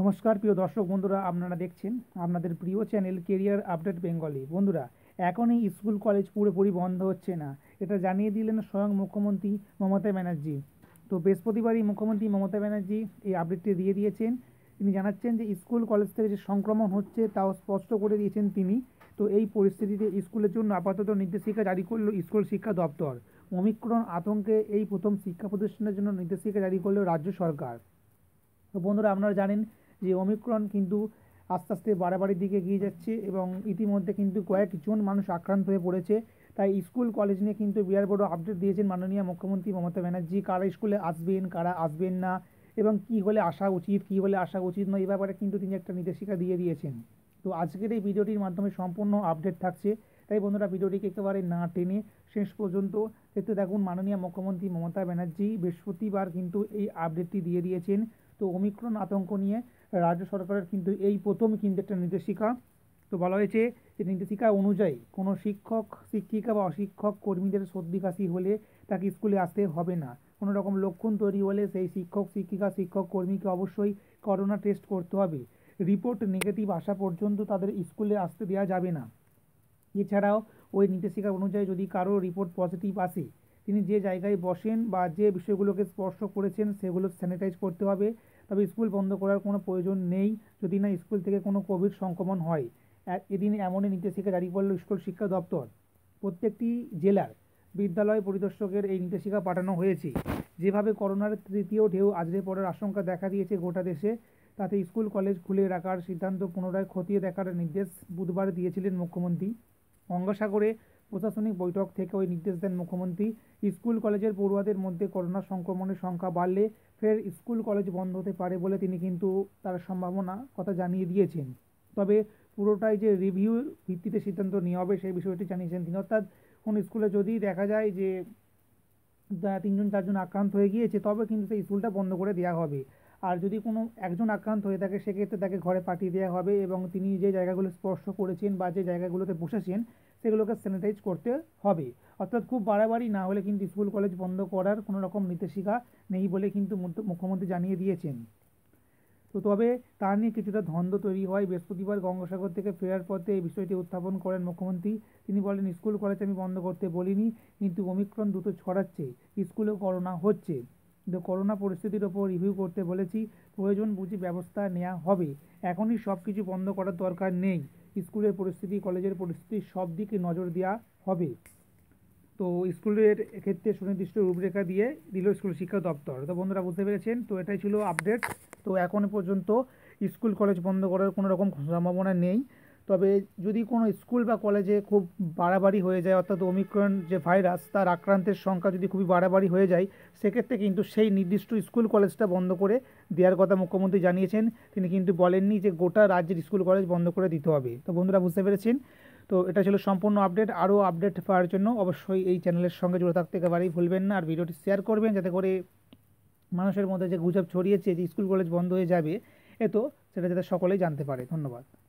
নমস্কার প্রিয় দর্শক বন্ধুরা আপনারা দেখছেন আপনাদের প্রিয় চ্যানেল কেরিয়ার আপডেট বেঙ্গলি বন্ধুরা এখনই স্কুল কলেজ পুরোপুরি বন্ধ হচ্ছে না এটা জানিয়ে দিলেন স্বয়ং মুখ্যমন্ত্রী মমতা ব্যানার্জি তো বৃহস্পতিবারই মুখ্যমন্ত্রী মমতা ব্যানার্জি এই আপডেটটি দিয়ে দিয়েছেন তিনি জানাচ্ছেন যে স্কুল কলেজ থেকে যে সংক্রমণ হচ্ছে তাও স্পষ্ট করে দিয়েছেন তিনি তো এই পরিস্থিতিতে স্কুলের জন্য আপাতত নির্দেশিকা জারি করলো স্কুল শিক্ষা দপ্তর অমিক্রণ আতঙ্কে এই প্রথম শিক্ষা প্রতিষ্ঠানের জন্য নির্দেশিকা জারি করলো রাজ্য সরকার তো বন্ধুরা আপনারা জানেন যে অমিক্রণ কিন্তু আস্তে আস্তে বাড়াবাড়ির দিকে এগিয়ে যাচ্ছে এবং ইতিমধ্যে কিন্তু কয়েকজন মানুষ আক্রান্ত হয়ে পড়েছে তাই স্কুল কলেজ নিয়ে কিন্তু বিরাট বড় আপডেট দিয়েছেন মাননীয় মুখ্যমন্ত্রী মমতা ব্যানার্জি কারা স্কুলে আসবেন কারা আসবেন না এবং কি হলে আসা উচিত কি হলে আসা উচিত নয় এ ব্যাপারে কিন্তু তিনি একটা নির্দেশিকা দিয়ে দিয়েছেন তো আজকের এই ভিডিওটির মাধ্যমে সম্পূর্ণ আপডেট থাকছে তাই বন্ধুরা ভিডিওটিকে একেবারে না টেনে শেষ পর্যন্ত দেখতে দেখুন মাননীয় মুখ্যমন্ত্রী মমতা ব্যানার্জি বৃহস্পতিবার কিন্তু এই আপডেটটি দিয়ে দিয়েছেন তো অমিক্রণ আতঙ্ক নিয়ে রাজ্য সরকারের কিন্তু এই প্রথম কিন্তু একটা নির্দেশিকা তো বলা হয়েছে যে নির্দেশিকা অনুযায়ী কোনো শিক্ষক শিক্ষিকা বা অশিক্ষক কর্মীদের সর্দি কাশি হলে তাকে স্কুলে আসতে হবে না কোনো রকম লক্ষণ তৈরি হলে সেই শিক্ষক শিক্ষিকা শিক্ষক কর্মীকে অবশ্যই করোনা টেস্ট করতে হবে রিপোর্ট নেগেটিভ আসা পর্যন্ত তাদের স্কুলে আসতে দেওয়া যাবে না এছাড়াও ওই নির্দেশিকা অনুযায়ী যদি কারো রিপোর্ট পজিটিভ আসে তিনি যে জায়গায় বসেন বা যে বিষয়গুলোকে স্পর্শ করেছেন সেগুলো স্যানিটাইজ করতে হবে তবে স্কুল বন্ধ করার কোনো প্রয়োজন নেই যদি না স্কুল থেকে কোনো কোভিড সংক্রমণ হয় এদিন এমনই নির্দেশিকা জারি করল স্কুল শিক্ষা দপ্তর প্রত্যেকটি জেলার বিদ্যালয় পরিদর্শকের এই নির্দেশিকা পাঠানো হয়েছে যেভাবে করোনার তৃতীয় ঢেউ আজরে পড়ার আশঙ্কা দেখা দিয়েছে গোটা দেশে তাতে স্কুল কলেজ খুলে রাখার সিদ্ধান্ত পুনরায় খতিয়ে দেখার নির্দেশ বুধবার দিয়েছিলেন মুখ্যমন্ত্রী গঙ্গাসাগরে প্রশাসনিক বৈঠক থেকে ওই নির্দেশ দেন মুখ্যমন্ত্রী স্কুল কলেজের পড়ুয়াদের মধ্যে করোনা সংক্রমণের সংখ্যা বাড়লে ফের স্কুল কলেজ বন্ধ হতে পারে বলে তিনি কিন্তু তার সম্ভাবনা কথা জানিয়ে দিয়েছেন তবে পুরোটাই যে রিভিউ ভিত্তিতে সিদ্ধান্ত নেওয়া হবে সেই বিষয়টি জানিয়েছেন তিনি অর্থাৎ কোন স্কুলে যদি দেখা যায় যে তিনজন চারজন আক্রান্ত হয়ে গিয়েছে তবে কিন্তু সেই স্কুলটা বন্ধ করে দেওয়া হবে আর যদি কোনো একজন আক্রান্ত হয়ে থাকে সেক্ষেত্রে তাকে ঘরে পাঠিয়ে দেওয়া হবে এবং তিনি যে জায়গাগুলো স্পর্শ করেছেন বা যে জায়গাগুলোতে বসেছেন সেগুলোকে স্যানিটাইজ করতে হবে অর্থাৎ খুব বাড়াবাড়ি না হলে কিন্তু স্কুল কলেজ বন্ধ করার কোনো রকম নির্দেশিকা নেই বলে কিন্তু মুখ্যমন্ত্রী জানিয়ে দিয়েছেন তো তবে তা নিয়ে কিছুটা ধন্দ তৈরি হয় বৃহস্পতিবার গঙ্গাসাগর থেকে ফেরার পথে এই বিষয়টি উত্থাপন করেন মুখ্যমন্ত্রী তিনি বলেন স্কুল কলেজ আমি বন্ধ করতে বলিনি কিন্তু অমিক্রণ দ্রুত ছড়াচ্ছে স্কুলেও করোনা হচ্ছে করোনা পরিস্থিতির ওপর রিভিউ করতে বলেছি প্রয়োজন বুঝি ব্যবস্থা নেওয়া হবে এখনই সব কিছু বন্ধ করার দরকার নেই স্কুলের পরিস্থিতি কলেজের পরিস্থিতি সব দিকে নজর দেওয়া হবে তো স্কুলের ক্ষেত্রে সুনির্দিষ্ট রূপরেখা দিয়ে দিল স্কুল শিক্ষা দপ্তর তো বন্ধুরা বুঝতে পেরেছেন তো এটাই ছিল আপডেট তো এখন পর্যন্ত স্কুল কলেজ বন্ধ করার কোনো রকম সম্ভাবনা নেই তবে যদি কোনো স্কুল বা কলেজে খুব বাড়াবাড়ি হয়ে যায় অর্থাৎ ওমিক্রন যে ভাইরাস তার আক্রান্তের সংখ্যা যদি খুবই বাড়াবাড়ি হয়ে যায় সেক্ষেত্রে কিন্তু সেই নির্দিষ্ট স্কুল কলেজটা বন্ধ করে দেওয়ার কথা মুখ্যমন্ত্রী জানিয়েছেন তিনি কিন্তু বলেননি যে গোটা রাজ্যের স্কুল কলেজ বন্ধ করে দিতে হবে তো বন্ধুরা বুঝতে পেরেছেন তো এটা ছিল সম্পূর্ণ আপডেট আরও আপডেট পাওয়ার জন্য অবশ্যই এই চ্যানেলের সঙ্গে জুড়ে থাকতে একেবারেই ভুলবেন না আর ভিডিওটি শেয়ার করবেন যাতে করে মানুষের মধ্যে যে গুজব ছড়িয়েছে যে স্কুল কলেজ বন্ধ হয়ে যাবে এ তো সেটা যাতে সকলেই জানতে পারে ধন্যবাদ